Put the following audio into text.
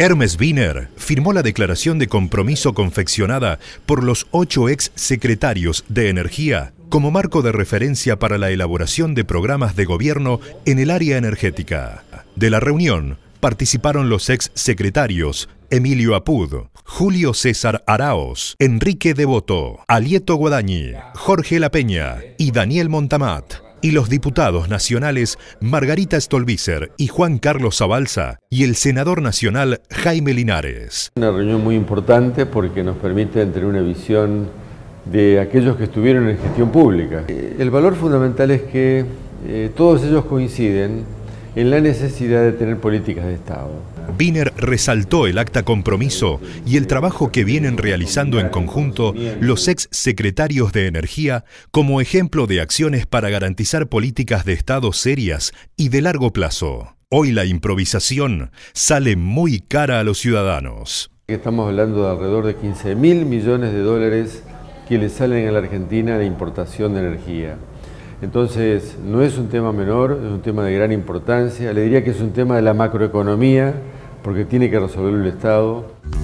Hermes Wiener firmó la declaración de compromiso confeccionada por los ocho ex secretarios de Energía como marco de referencia para la elaboración de programas de gobierno en el área energética. De la reunión participaron los ex secretarios Emilio Apud, Julio César Araos, Enrique Devoto, Alieto Guadañi, Jorge La Peña y Daniel Montamat y los diputados nacionales Margarita Stolbizer y Juan Carlos Zabalza y el senador nacional Jaime Linares. Una reunión muy importante porque nos permite tener una visión de aquellos que estuvieron en gestión pública. El valor fundamental es que eh, todos ellos coinciden en la necesidad de tener políticas de Estado. Biner resaltó el acta compromiso y el trabajo que vienen realizando en conjunto los ex secretarios de Energía como ejemplo de acciones para garantizar políticas de Estado serias y de largo plazo. Hoy la improvisación sale muy cara a los ciudadanos. Estamos hablando de alrededor de 15 mil millones de dólares que le salen a la Argentina de importación de energía. Entonces, no es un tema menor, es un tema de gran importancia. Le diría que es un tema de la macroeconomía, porque tiene que resolver el Estado.